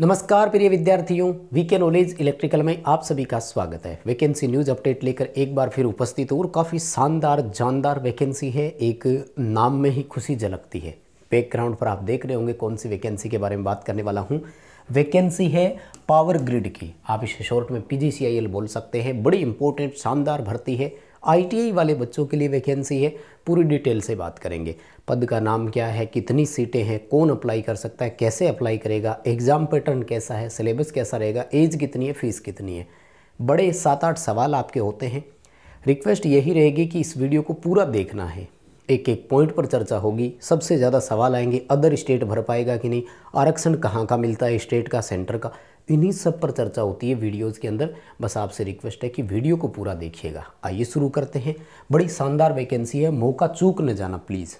नमस्कार प्रिय विद्यार्थियों वीके नॉलेज इलेक्ट्रिकल में आप सभी का स्वागत है वैकेंसी न्यूज अपडेट लेकर एक बार फिर उपस्थित हूँ और काफ़ी शानदार जानदार वैकेंसी है एक नाम में ही खुशी झलकती है बैकग्राउंड पर आप देख रहे होंगे कौन सी वैकेंसी के बारे में बात करने वाला हूँ वैकेंसी है पावर ग्रिड की आप इसे शॉर्ट में पी बोल सकते हैं बड़ी इंपॉर्टेंट शानदार भर्ती है आईटीआई वाले बच्चों के लिए वैकेंसी है पूरी डिटेल से बात करेंगे पद का नाम क्या है कितनी सीटें हैं कौन अप्लाई कर सकता है कैसे अप्लाई करेगा एग्ज़ाम पैटर्न कैसा है सिलेबस कैसा रहेगा एज कितनी है फ़ीस कितनी है बड़े सात आठ सवाल आपके होते हैं रिक्वेस्ट यही रहेगी कि इस वीडियो को पूरा देखना है एक एक पॉइंट पर चर्चा होगी सबसे ज़्यादा सवाल आएंगे अदर स्टेट भर पाएगा कि नहीं आरक्षण कहाँ का मिलता है स्टेट का सेंटर का इन्हीं सब पर चर्चा होती है वीडियोज़ के अंदर बस आपसे रिक्वेस्ट है कि वीडियो को पूरा देखिएगा आइए शुरू करते हैं बड़ी शानदार वैकेंसी है मौका चूक न जाना प्लीज़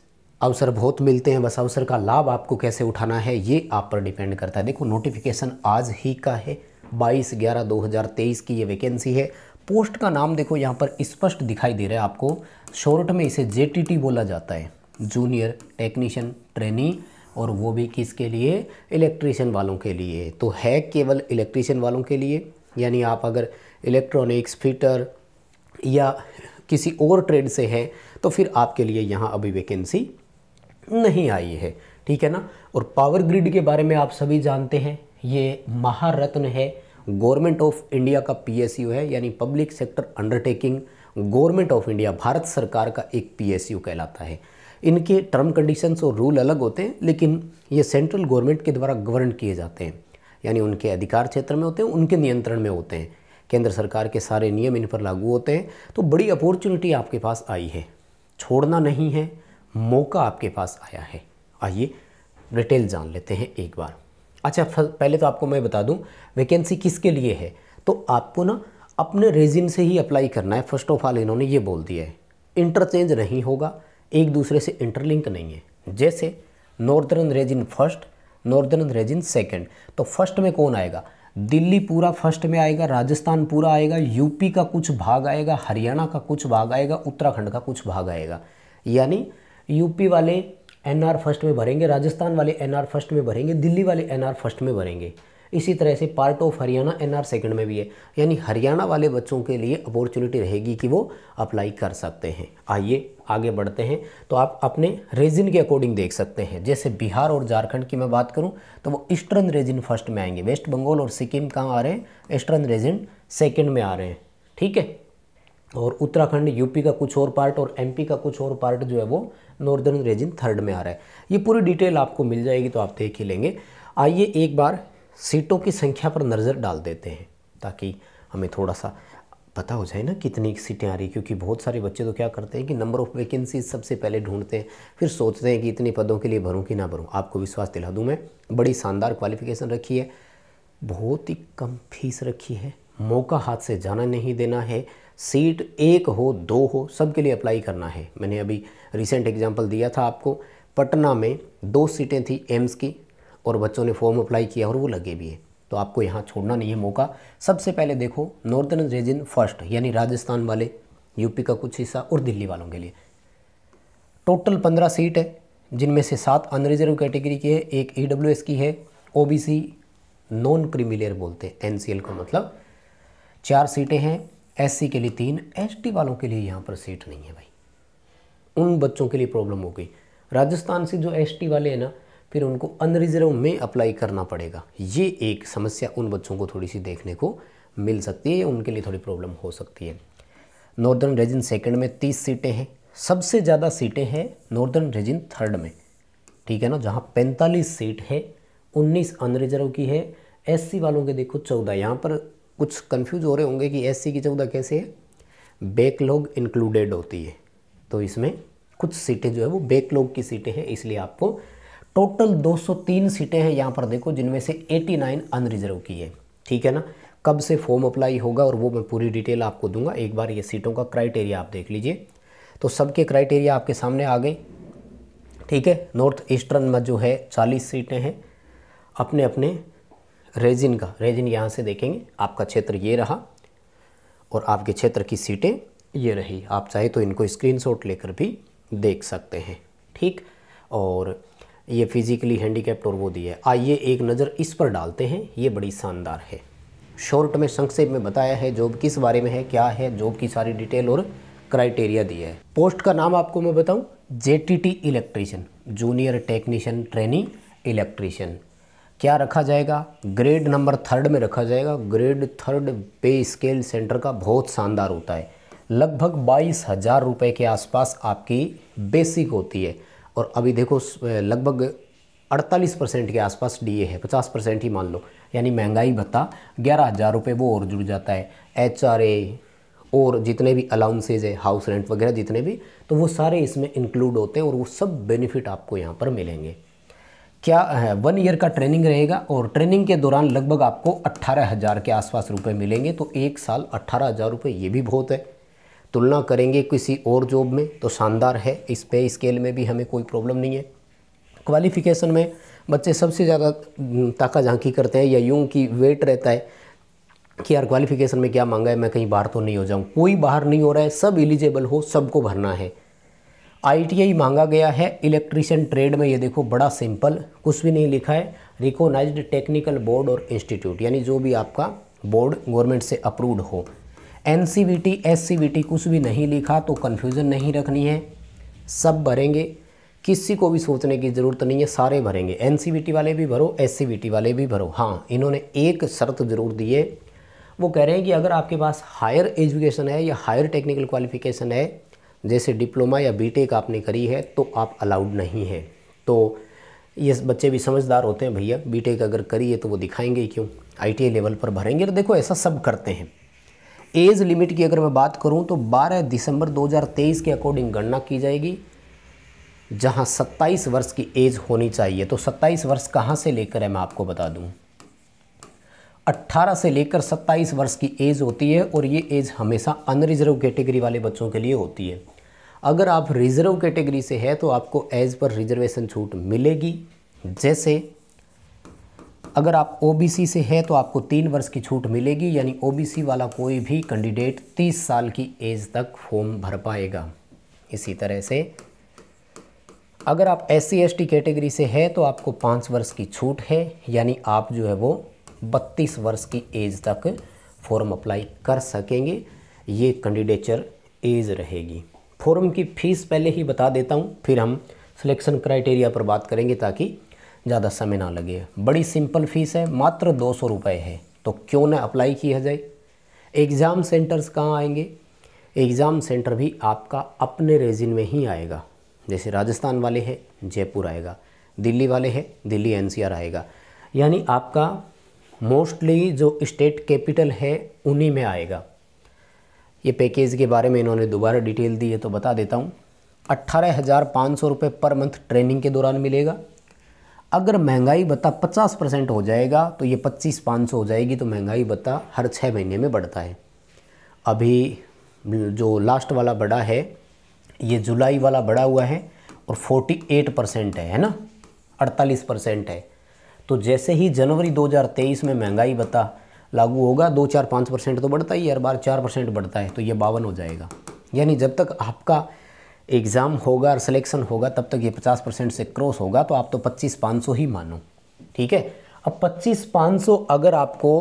अवसर बहुत मिलते हैं बस अवसर का लाभ आपको कैसे उठाना है ये आप पर डिपेंड करता है देखो नोटिफिकेशन आज ही का है 22 ग्यारह 2023 की ये वैकेंसी है पोस्ट का नाम देखो यहाँ पर स्पष्ट दिखाई दे रहा है आपको शॉर्ट में इसे जे बोला जाता है जूनियर टेक्नीशियन ट्रेनी और वो भी किसके लिए इलेक्ट्रिशियन वालों के लिए तो है केवल इलेक्ट्रिशियन वालों के लिए यानी आप अगर इलेक्ट्रॉनिक्स फिटर या किसी और ट्रेड से हैं तो फिर आपके लिए यहाँ अभी वैकेंसी नहीं आई है ठीक है ना और पावर ग्रिड के बारे में आप सभी जानते हैं ये महारत्न है गवर्नमेंट ऑफ इंडिया का पीएसयू है यानी public sector undertaking government of India Bharat सरकार का एक पीएसयू कहलाता है इनके टर्म कंडीशंस और रूल अलग होते हैं लेकिन ये सेंट्रल गवर्नमेंट के द्वारा गवर्न किए जाते हैं यानी उनके अधिकार क्षेत्र में होते हैं उनके नियंत्रण में होते हैं केंद्र सरकार के सारे नियम इन पर लागू होते हैं तो बड़ी अपॉर्चुनिटी आपके पास आई है छोड़ना नहीं है मौका आपके पास आया है आइए डिटेल जान लेते हैं एक बार अच्छा पहले तो आपको मैं बता दूं वैकेंसी किसके लिए है तो आपको ना अपने रेजिम से ही अप्लाई करना है फर्स्ट ऑफ ऑल इन्होंने ये बोल दिया है इंटरचेंज नहीं होगा एक दूसरे से इंटरलिंक नहीं है जैसे northern region first northern region second तो फर्स्ट में कौन आएगा दिल्ली पूरा फर्स्ट में आएगा राजस्थान पूरा आएगा यूपी का कुछ भाग आएगा हरियाणा का कुछ भाग आएगा उत्तराखंड का कुछ भाग आएगा यानी यूपी वाले एन फर्स्ट में भरेंगे राजस्थान वाले एन फर्स्ट में भरेंगे दिल्ली वाले एन फर्स्ट में भरेंगे इसी तरह से part of Haryana N R second में भी है यानी हरियाणा वाले बच्चों के लिए अपॉर्चुनिटी रहेगी कि वो अप्लाई कर सकते हैं आइए आगे बढ़ते हैं तो आप अपने रेजिन के अकॉर्डिंग देख सकते हैं जैसे बिहार और झारखंड की मैं बात करूं तो वो ईस्टर्न रेजिन फर्स्ट में आएंगे वेस्ट बंगाल और सिक्किम कहाँ आ रहे हैं ईस्टर्न रेजिन सेकेंड में आ रहे हैं ठीक है और उत्तराखंड यूपी का कुछ और पार्ट और एमपी का कुछ और पार्ट जो है वो नॉर्दर्न रेजिन थर्ड में आ रहा है ये पूरी डिटेल आपको मिल जाएगी तो आप देख ही लेंगे आइए एक बार सीटों की संख्या पर नज़र डाल देते हैं ताकि हमें थोड़ा सा पता हो जाए ना कितनी सीटें आ रही क्योंकि बहुत सारे बच्चे तो क्या करते हैं कि नंबर ऑफ़ वैकेंसी सबसे पहले ढूंढते हैं फिर सोचते हैं कि इतने पदों के लिए भरूँ कि ना भरूँ आपको विश्वास दिला दूँ मैं बड़ी शानदार क्वालिफिकेशन रखी है बहुत ही कम फीस रखी है मौका हाथ से जाना नहीं देना है सीट एक हो दो हो सबके लिए अप्लाई करना है मैंने अभी रिसेंट एग्जाम्पल दिया था आपको पटना में दो सीटें थी एम्स की और बच्चों ने फॉर्म अप्लाई किया और वो लगे भी है तो आपको यहाँ छोड़ना नहीं है मौका सबसे पहले देखो नॉर्दर्न रीजन फर्स्ट यानी राजस्थान वाले यूपी का कुछ हिस्सा और दिल्ली वालों के लिए टोटल पंद्रह सीट है जिनमें से सात अनरिजर्व कैटेगरी की है एक ई की है ओ नॉन क्रिमिलियर बोलते हैं एन को मतलब चार सीटें हैं एससी के लिए तीन एसटी वालों के लिए यहाँ पर सीट नहीं है भाई उन बच्चों के लिए प्रॉब्लम हो गई राजस्थान से जो एसटी वाले हैं ना फिर उनको अनरिजर्व में अप्लाई करना पड़ेगा ये एक समस्या उन बच्चों को थोड़ी सी देखने को मिल सकती है उनके लिए थोड़ी प्रॉब्लम हो सकती है नॉर्दर्न रेजिन सेकेंड में तीस सीटें हैं सबसे ज़्यादा सीटें हैं नॉर्दर्न रेजिन थर्ड में ठीक है ना जहाँ पैंतालीस सीट है उन्नीस अनरिजर्व की है एस वालों के देखो चौदह यहाँ पर कुछ कंफ्यूज हो रहे होंगे कि एस की चौदह कैसे है बैकलॉग इंक्लूडेड होती है तो इसमें कुछ सीटें जो है वो बैकलॉग की सीटें हैं इसलिए आपको टोटल 203 सीटें हैं यहाँ पर देखो जिनमें से 89 अनरिजर्व की है ठीक है ना कब से फॉर्म अप्लाई होगा और वो मैं पूरी डिटेल आपको दूंगा एक बार ये सीटों का क्राइटेरिया आप देख लीजिए तो सबके क्राइटेरिया आपके सामने आ गए ठीक है नॉर्थ ईस्टर्न में जो है 40 सीटें हैं अपने अपने रेजिन का रेजिन यहाँ से देखेंगे आपका क्षेत्र ये रहा और आपके क्षेत्र की सीटें ये रही आप चाहे तो इनको स्क्रीनशॉट लेकर भी देख सकते हैं ठीक और ये फिज़िकली हैंडीकेप्ट और वो दी है आइए एक नज़र इस पर डालते हैं ये बड़ी शानदार है शॉर्ट में संक्षेप में बताया है जॉब किस बारे में है क्या है जॉब की सारी डिटेल और क्राइटेरिया दिया है पोस्ट का नाम आपको मैं बताऊं JTT electrician junior technician training electrician क्या रखा जाएगा ग्रेड नंबर थर्ड में रखा जाएगा grade third pay scale centre का बहुत शानदार होता है लगभग बाईस हज़ार रुपये के आसपास आपकी बेसिक होती है और अभी देखो लगभग 48 परसेंट के आसपास डीए है 50 परसेंट ही मान लो यानी महंगाई भत्ता ग्यारह हज़ार रुपये वो और जुड़ जाता है एच और जितने भी अलाउंसेज है हाउस रेंट वगैरह जितने भी तो वो सारे इसमें इंक्लूड होते हैं और वो सब बेनिफिट आपको यहाँ पर मिलेंगे क्या है वन ईयर का ट्रेनिंग रहेगा और ट्रेनिंग के दौरान लगभग आपको अट्ठारह हज़ार के आसपास रुपए मिलेंगे तो एक साल अट्ठारह हज़ार रुपये ये भी बहुत है तुलना करेंगे किसी और जॉब में तो शानदार है इस पे स्केल में भी हमें कोई प्रॉब्लम नहीं है क्वालिफ़िकेशन में बच्चे सबसे ज़्यादा हम्म, ताका झांकी करते हैं या यूँ की वेट रहता है कि यार क्वालिफ़िकेशन में क्या मांगा है मैं कहीं बाहर तो नहीं हो जाऊँ कोई बाहर नहीं हो रहा है सब एलिजिबल हो सबको भरना है आईटीआई मांगा गया है इलेक्ट्रीशियन ट्रेड में ये देखो बड़ा सिंपल कुछ भी नहीं लिखा है रिकोनाइज्ड टेक्निकल बोर्ड और इंस्टीट्यूट यानी जो भी आपका बोर्ड गवर्नमेंट से अप्रूव्ड हो N C V T S C V T कुछ भी नहीं लिखा तो कन्फ्यूज़न नहीं रखनी है सब भरेंगे किसी को भी सोचने की ज़रूरत नहीं है सारे भरेंगे एन सी बी टी वाले भी भरो एस सी बी टी वाले भी भरो हाँ इन्होंने एक शर्त ज़रूर दी है वो कह रहे हैं कि अगर आपके पास हायर एजुकेशन है या हायर टेक्निकल क्वालिफिकेशन है जैसे डिप्लोमा या बीटेक आपने करी है तो आप अलाउड नहीं हैं तो ये बच्चे भी समझदार होते हैं भैया बीटेक अगर करिए तो वो दिखाएंगे क्यों आई लेवल पर भरेंगे और देखो ऐसा सब करते हैं एज लिमिट की अगर मैं बात करूं तो 12 दिसंबर 2023 के अकॉर्डिंग गणना की जाएगी जहां 27 वर्ष की एज होनी चाहिए तो 27 वर्ष कहां से लेकर है मैं आपको बता दूं 18 से लेकर 27 वर्ष की एज होती है और ये एज हमेशा अनरिजर्व कैटेगरी वाले बच्चों के लिए होती है अगर आप रिजर्व कैटेगरी से है तो आपको एज पर रिजर्वेशन छूट मिलेगी जैसे अगर आप ओ से है तो आपको तीन वर्ष की छूट मिलेगी यानी ओ वाला कोई भी कैंडिडेट तीस साल की एज तक फॉर्म भर पाएगा इसी तरह से अगर आप एस सी कैटेगरी से है तो आपको पाँच वर्ष की छूट है यानी आप जो है वो बत्तीस वर्ष की एज तक फॉर्म अप्लाई कर सकेंगे ये कैंडिडेचर एज रहेगी फॉर्म की फ़ीस पहले ही बता देता हूँ फिर हम सिलेक्शन क्राइटेरिया पर बात करेंगे ताकि ज़्यादा समय ना लगे बड़ी सिंपल फ़ीस है मात्र दो सौ रुपये है तो क्यों ना अप्लाई किया जाए एग्ज़ाम सेंटर्स कहाँ आएंगे एग्ज़ाम सेंटर भी आपका अपने रेजिन में ही आएगा जैसे राजस्थान वाले हैं जयपुर आएगा दिल्ली वाले हैं दिल्ली एनसीआर आएगा यानी आपका मोस्टली जो स्टेट कैपिटल है उन्हीं में आएगा ये पैकेज के बारे में इन्होंने दोबारा डिटेल दी है तो बता देता हूँ अट्ठारह हज़ार पाँच सौ रुपये पर मंथ ट्रेनिंग के दौरान मिलेगा अगर महंगाई भत्ता 50 परसेंट हो जाएगा तो ये पच्चीस पाँच हो जाएगी तो महंगाई भत्ता हर छः महीने में बढ़ता है अभी जो लास्ट वाला बड़ा है ये जुलाई वाला बड़ा हुआ है और 48 परसेंट है है ना 48 परसेंट है तो जैसे ही जनवरी 2023 में महंगाई भत्ता लागू होगा दो चार पाँच परसेंट तो बढ़ता ही हर बार चार परसेंट बढ़ता है तो ये बावन हो जाएगा यानी जब तक आपका एग्ज़ाम होगा और सिलेक्शन होगा तब तक ये पचास परसेंट से क्रॉस होगा तो आप तो पच्चीस पाँच सौ ही मानो ठीक है अब पच्चीस पाँच सौ अगर आपको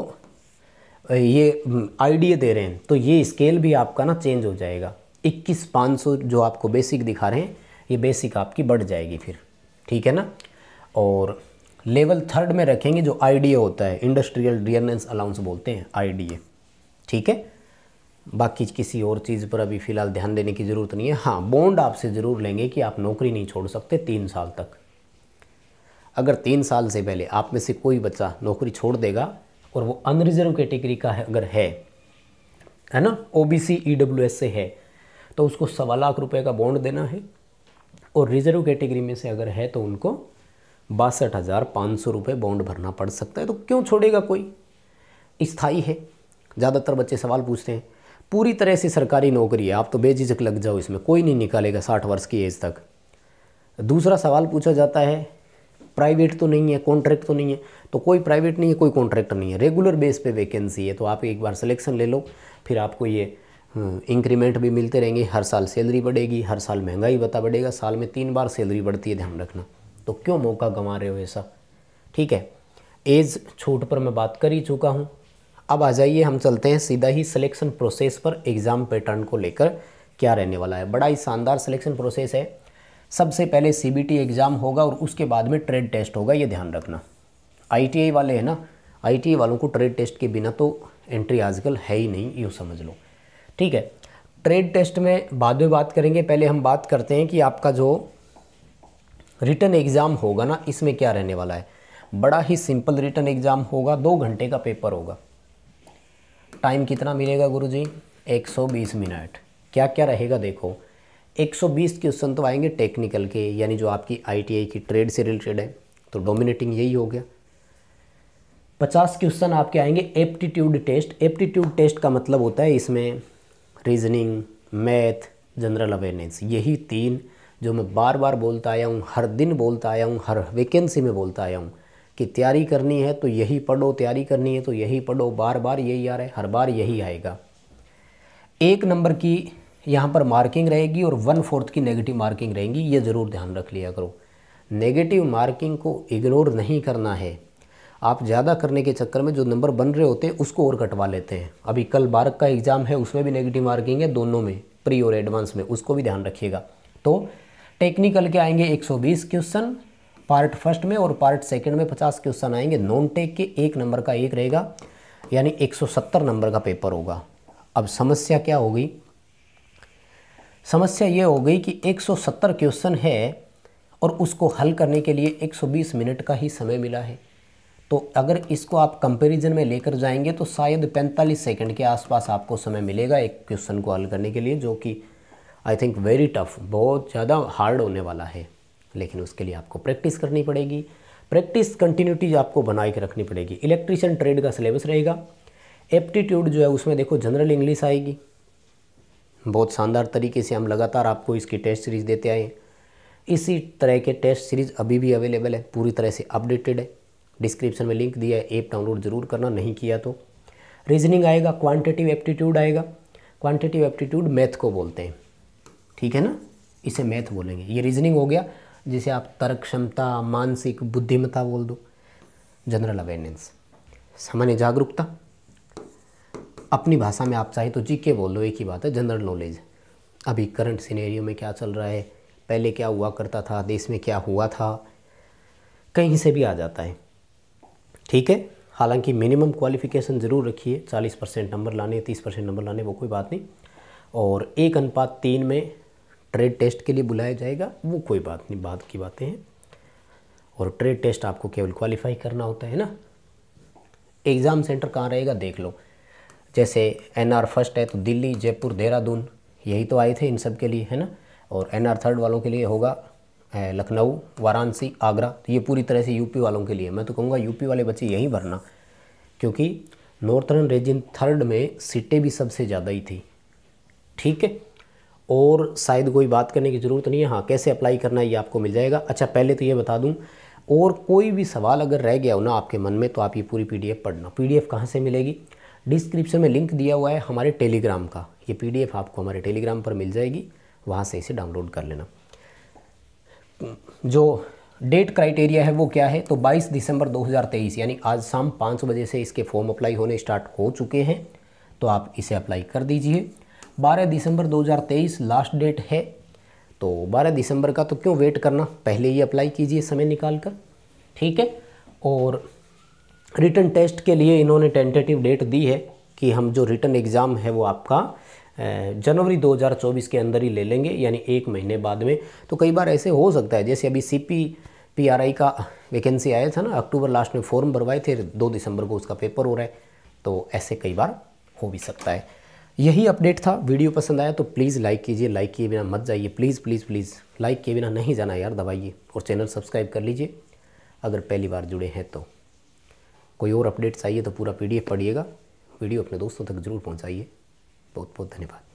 ये आइडिया दे रहे हैं तो ये स्केल भी आपका ना चेंज हो जाएगा इक्कीस पाँच सौ जो आपको बेसिक दिखा रहे हैं ये बेसिक आपकी बढ़ जाएगी फिर ठीक है ना और लेवल थर्ड में रखेंगे जो आईडीए होता है इंडस्ट्रियल डियरनेस अलाउंस बोलते हैं आईडीए ठीक है बाकी किसी और चीज़ पर अभी फ़िलहाल ध्यान देने की ज़रूरत नहीं है हाँ बॉन्ड आपसे ज़रूर लेंगे कि आप नौकरी नहीं छोड़ सकते तीन साल तक अगर तीन साल से पहले आप में से कोई बच्चा नौकरी छोड़ देगा और वो अनरिजर्व कैटेगरी का है अगर है है ना O B C E W S से है तो उसको सवा लाख रुपये का बॉन्ड देना है और रिजर्व कैटेगरी में से अगर है तो उनको बासठ हज़ार पाँच सौ रुपये बॉन्ड भरना पड़ सकता है तो क्यों छोड़ेगा कोई स्थाई है ज़्यादातर बच्चे सवाल पूछते हैं पूरी तरह से सरकारी नौकरी है आप तो बेझिझक लग जाओ इसमें कोई नहीं निकालेगा साठ वर्ष की एज तक दूसरा सवाल पूछा जाता है प्राइवेट तो नहीं है कॉन्ट्रैक्ट तो नहीं है तो कोई प्राइवेट नहीं है कोई कॉन्ट्रैक्ट नहीं है रेगुलर बेस पे वैकेंसी है तो आप एक बार सिलेक्शन ले लो फिर आपको ये हम्म, इंक्रीमेंट भी मिलते रहेंगे हर साल सैलरी बढ़ेगी हर साल महंगाई बता बढ़ेगा साल में तीन बार सैलरी बढ़ती है ध्यान रखना तो क्यों मौका गंवा रहे हो ऐसा ठीक है एज छूट पर मैं बात कर ही चुका हूँ अब आ जाइए हम चलते हैं सीधा ही सिलेक्शन प्रोसेस पर एग्ज़ाम पैटर्न को लेकर क्या रहने वाला है बड़ा ही शानदार सिलेक्शन प्रोसेस है सबसे पहले सी एग्ज़ाम होगा और उसके बाद में ट्रेड टेस्ट होगा ये ध्यान रखना आई वाले हैं ना आई वालों को ट्रेड टेस्ट के बिना तो एंट्री आजकल है ही नहीं यूँ समझ लो ठीक है ट्रेड टेस्ट में बाद में बात करेंगे पहले हम बात करते हैं कि आपका जो रिटर्न एग्ज़ाम होगा ना इसमें क्या रहने वाला है बड़ा ही सिंपल रिटर्न एग्ज़ाम होगा दो घंटे का पेपर होगा टाइम कितना मिलेगा गुरु जी 120 मिनट क्या क्या रहेगा देखो 120 क्वेश्चन तो आएंगे टेक्निकल के यानी जो आपकी आईटीआई की ट्रेड से रिलेटेड है तो डोमिनेटिंग यही हो गया 50 क्वेश्चन आपके आएंगे एप्टीट्यूड टेस्ट एप्टीट्यूड टेस्ट का मतलब होता है इसमें रीजनिंग मैथ जनरल अवेयरनेस यही तीन जो मैं बार बार बोलता आया हूँ हर दिन बोलता आया हूँ हर वैकेंसी में बोलता आया हूँ कि तैयारी करनी है तो यही पढ़ो तैयारी करनी है तो यही पढ़ो बार बार यही आ रहा है हर बार यही आएगा एक नंबर की यहाँ पर मार्किंग रहेगी और वन फोर्थ की नेगेटिव मार्किंग रहेगी ये ज़रूर ध्यान रख लिया करो नेगेटिव मार्किंग को इग्नोर नहीं करना है आप ज़्यादा करने के चक्कर में जो नंबर बन रहे होते हैं उसको और कटवा लेते हैं अभी कल बारक का एग्ज़ाम है उसमें भी नेगेटिव मार्किंग है दोनों में प्री और एडवांस में उसको भी ध्यान रखिएगा तो टेक्निकल के आएंगे 120 क्वेश्चन पार्ट फर्स्ट में और पार्ट सेकंड में 50 क्वेश्चन आएंगे नॉन टेक के एक नंबर का एक रहेगा यानी 170 नंबर का पेपर होगा अब समस्या क्या होगी समस्या ये हो गई कि 170 क्वेश्चन है और उसको हल करने के लिए 120 मिनट का ही समय मिला है तो अगर इसको आप कंपैरिजन में लेकर जाएंगे तो शायद 45 सेकंड के आसपास आपको समय मिलेगा एक क्वेश्चन को हल करने के लिए जो कि आई थिंक वेरी टफ बहुत ज़्यादा हार्ड होने वाला है लेकिन उसके लिए आपको प्रैक्टिस करनी पड़ेगी प्रैक्टिस कंटिन्यूटी आपको बनाए के रखनी पड़ेगी इलेक्ट्रिशियन ट्रेड का सिलेबस रहेगा एप्टीट्यूड जो है उसमें देखो जनरल इंग्लिश आएगी बहुत शानदार तरीके से हम लगातार आपको इसकी टेस्ट सीरीज़ देते आए हैं इसी तरह के टेस्ट सीरीज़ अभी भी अवेलेबल है पूरी तरह से अपडेटेड है डिस्क्रिप्शन में लिंक दिया है ऐप डाउनलोड ज़रूर करना नहीं किया तो रीजनिंग आएगा क्वांटिटिव एप्टीट्यूड आएगा क्वांटिटिव एप्टीट्यूड मैथ को बोलते हैं ठीक है ना इसे मैथ बोलेंगे ये रीजनिंग हो गया जिसे आप तर्क क्षमता मानसिक बुद्धिमत्ता बोल दो जनरल अवेयरनेस सामान्य जागरूकता अपनी भाषा में आप चाहे तो जी के बोल दो एक ही बात है जनरल नॉलेज अभी करंट सिनेरियो में क्या चल रहा है पहले क्या हुआ करता था देश में क्या हुआ था कहीं से भी आ जाता है ठीक है हालांकि मिनिमम क्वालिफिकेशन ज़रूर रखिए 40 परसेंट नंबर लाने 30 परसेंट नंबर लाने वो कोई बात नहीं और एक अनुपात तीन में ट्रेड टेस्ट के लिए बुलाया जाएगा वो कोई बात नहीं बाद की बातें हैं और ट्रेड टेस्ट आपको केवल क्वालिफाई करना होता है ना एग्ज़ाम सेंटर कहाँ रहेगा देख लो जैसे एन आर फर्स्ट है तो दिल्ली जयपुर देहरादून यही तो आए थे इन सब के लिए है ना और एन आर थर्ड वालों के लिए होगा लखनऊ वाराणसी आगरा तो ये पूरी तरह से यूपी वालों के लिए मैं तो कहूँगा यूपी वाले बच्चे यहीं भरना क्योंकि नॉर्थर्न रीजन थर्ड में सीटें भी सबसे ज़्यादा ही थी ठीक है और शायद कोई बात करने की ज़रूरत नहीं है हाँ कैसे अप्लाई करना है ये आपको मिल जाएगा अच्छा पहले तो ये बता दूँ और कोई भी सवाल अगर रह गया हो ना आपके मन में तो आप ये पूरी पी पढ़ना पी कहाँ से मिलेगी डिस्क्रिप्शन में लिंक दिया हुआ है हमारे टेलीग्राम का ये पी आपको हमारे टेलीग्राम पर मिल जाएगी वहाँ से इसे डाउनलोड कर लेना जो डेट क्राइटेरिया है वो क्या है तो 22 दिसंबर 2023 यानी आज शाम 5 बजे से इसके फॉर्म अप्लाई होने स्टार्ट हो चुके हैं तो आप इसे अप्लाई कर दीजिए 12 दिसंबर 2023 लास्ट डेट है तो 12 दिसंबर का तो क्यों वेट करना पहले ही अप्लाई कीजिए समय निकाल कर ठीक है और रिटर्न टेस्ट के लिए इन्होंने टेंटेटिव डेट दी है कि हम जो रिटर्न एग्ज़ाम है वो आपका जनवरी 2024 के अंदर ही ले लेंगे यानी एक महीने बाद में तो कई बार ऐसे हो सकता है जैसे अभी C P P R I का वैकेंसी आया था ना अक्टूबर लास्ट में फॉर्म भरवाए थे दो दिसंबर को उसका पेपर हो रहा है तो ऐसे कई बार हो भी सकता है यही अपडेट था वीडियो पसंद आया तो प्लीज़ लाइक कीजिए लाइक किए बिना मत जाइए प्लीज़ प्लीज़ प्लीज़ लाइक किए बिना नहीं जाना यार दबाइए और चैनल सब्सक्राइब कर लीजिए अगर पहली बार जुड़े हैं तो कोई और अपडेट्स चाहिए तो पूरा पीडीएफ पढ़िएगा वीडियो अपने दोस्तों तक जरूर पहुँचाइए बहुत बहुत धन्यवाद